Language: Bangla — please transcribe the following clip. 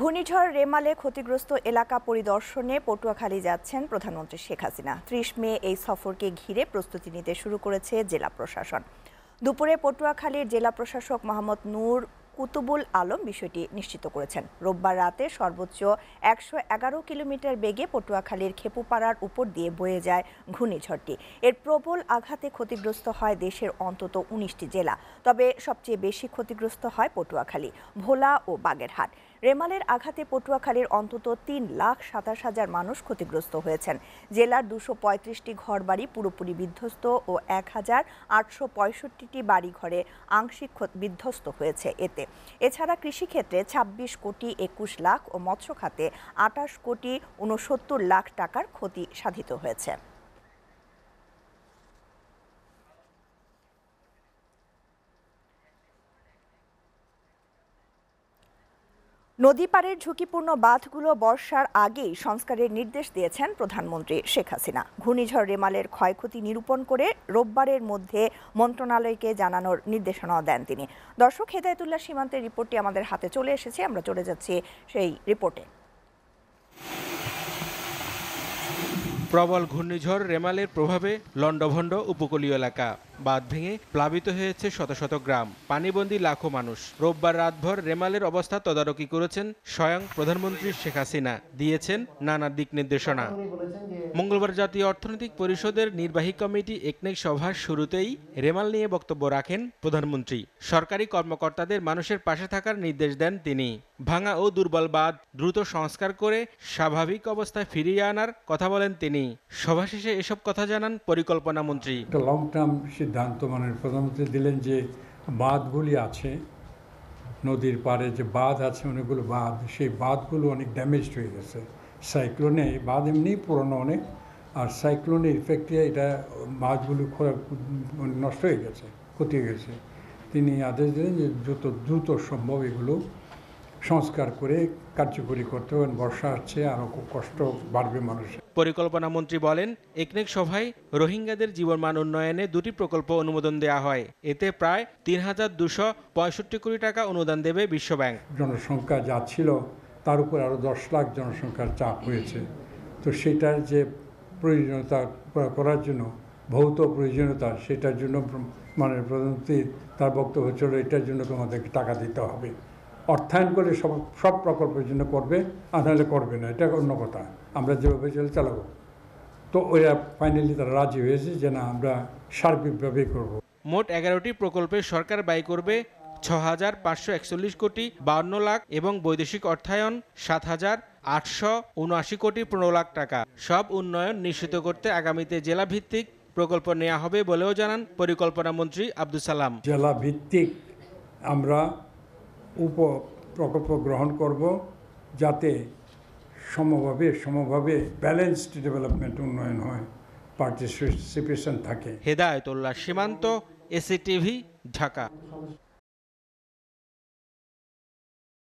ঘূর্ণিঝড় রেমালে ক্ষতিগ্রস্ত এলাকা পরিদর্শনে পটুয়াখালী যাচ্ছেন প্রধানমন্ত্রী শেখ হাসিনা ত্রিশ মে এই সফরকে ঘিরে প্রস্তুতি নিতে শুরু করেছে জেলা প্রশাসন দুপুরে পটুয়াখালীর জেলা প্রশাসক মোহাম্মদ নূর কুতুবুল আলম বিষয়টি নিশ্চিত করেছেন রোববার রাতে সর্বোচ্চ একশো এগারো কিলোমিটার বেগে পটুয়াখালীর খেপুপাড়ার উপর দিয়ে বয়ে যায় ঘূর্ণিঝড়টি এর প্রবল আঘাতে ক্ষতিগ্রস্ত হয় দেশের অন্তত উনিশটি জেলা তবে সবচেয়ে বেশি ক্ষতিগ্রস্ত হয় পটুয়াখালী ভোলা ও বাগেরহাট রেমালের আঘাতে পটুয়াখালীর অন্তত তিন লাখ সাতাশ হাজার মানুষ ক্ষতিগ্রস্ত হয়েছেন জেলার দুশো পঁয়ত্রিশটি ঘরবাড়ি পুরোপুরি বিধ্বস্ত ও এক হাজার আটশো পঁয়ষট্টিটি বাড়িঘরে আংশিক বিধ্বস্ত হয়েছে এতে এছাড়া কৃষিক্ষেত্রে ২৬ কোটি একুশ লাখ ও মৎস্য খাতে আটাশ কোটি ঊনসত্তর লাখ টাকার ক্ষতি সাধিত হয়েছে নদী পাড়ের ঝুঁকিপূর্ণ বাঁধগুলো বর্ষার আগেই সংস্কারের নির্দেশ দিয়েছেন প্রধানমন্ত্রী শেখ হাসিনা ঘূর্ণিঝড় রেমালের ক্ষয়ক্ষতি নিরূপণ করে রোববারের মধ্যে মন্ত্রণালয়কে জানানোর নির্দেশনাও দেন তিনি দর্শক হেদায়তুল্লাহ সীমান্তের রিপোর্টটি আমাদের হাতে চলে এসেছে আমরা চলে যাচ্ছি সেই রিপোর্টে প্রবল ঘূর্ণিঝড় রেমালের প্রভাবে লণ্ডভণ্ড উপকূলীয় এলাকা বাঁধ ভেঙে প্লাবিত হয়েছে শত শত গ্রাম পানিবন্দী লাখো মানুষ রোববার রাতভর রেমালের অবস্থা তদারকি করেছেন স্বয়ং প্রধানমন্ত্রী শেখ হাসিনা দিয়েছেন নানা দিক নির্দেশনা মঙ্গলবার জাতীয় অর্থনৈতিক পরিষদের নির্বাহী কমিটি একনেক সভার শুরুতেই রেমাল নিয়ে বক্তব্য রাখেন প্রধানমন্ত্রী সরকারি কর্মকর্তাদের মানুষের পাশে থাকার নির্দেশ দেন তিনি ভাঙা ও দুর্বল বাদ দ্রুত সংস্কার করে স্বাভাবিক অবস্থায় ফিরিয়ে আনার কথা বলেন তিনি সভা শেষে এসব কথা জানান পরিকল্পনা মন্ত্রী সিদ্ধান্ত মানের প্রধানমন্ত্রী দিলেন যে বাঁধগুলি আছে নদীর পাড়ে যে বাঁধ আছে অনেকগুলো বাঁধ সেই বাঁধগুলো অনেক ড্যামেজড হয়ে গেছে সাইক্লোনে বাঁধ এমনি পুরনো অনেক আর সাইক্লোনের ইফেক্টে এটা মাছগুলো মানে নষ্ট হয়ে গেছে ক্ষতি হয়ে গেছে তিনি আদেশ দিলেন যে যত দ্রুত সম্ভব এগুলো সংস্কার করে কার্যকরী করতে হবে বর্ষা আসছে আরও খুব কষ্ট বাড়বে মানুষের পরিকল্পনা মন্ত্রী বলেন একনেক সভায় রোহিঙ্গাদের জীবনমান উন্নয়নে দুটি প্রকল্প অনুমোদন দেওয়া হয় এতে প্রায় তিন হাজার দুশো পঁয়ষট্টি কোটি টাকা অনুদান দেবে বিশ্বব্যাংক জনসংখ্যা যা ছিল তার উপর আরও দশ লাখ জনসংখ্যার চাপ হয়েছে তো সেটার যে প্রয়োজনীয়তা করার জন্য ভৌত প্রয়োজনীয়তা সেটার জন্য মানে প্রধানমন্ত্রী তার বক্তব্য ছিল এটার জন্য তোমাদেরকে টাকা দিতে হবে অর্থায়ন করে সব সব প্রকল্পের জন্য করবে আর নাহলে করবে না এটা অন্য কথা আমরা যেভাবে চলে চালাবো তো ওরা ফাইনালি তারা রাজি হয়েছে যে না আমরা সার্বিকভাবে করব মোট এগারোটি প্রকল্পে সরকার ব্যয় করবে ছ হাজার পাঁচশো একচল্লিশ কোটি বাউন্ন লাখ এবং বৈদেশিক অর্থায়ন সাত হাজার আটশো উনআশি কোটি পনেরো লাখ টাকা সব উন্নয়ন নিশ্চিত করতে আগামীতে জেলাভিত্তিক প্রকল্প নেওয়া হবে বলেও জানান পরিকল্পনা মন্ত্রী আব্দুল সালাম জেলাভিত্তিক আমরা উপ প্রকল্প গ্রহণ করব যাতে সমভাবে সমভাবে ব্যালেন্সড ডেভেলপমেন্ট উন্নয়ন হয় পার্টিসিপেশন থাকে হেদায়তুল্লাহ সীমান্ত এসিটিভি ঢাকা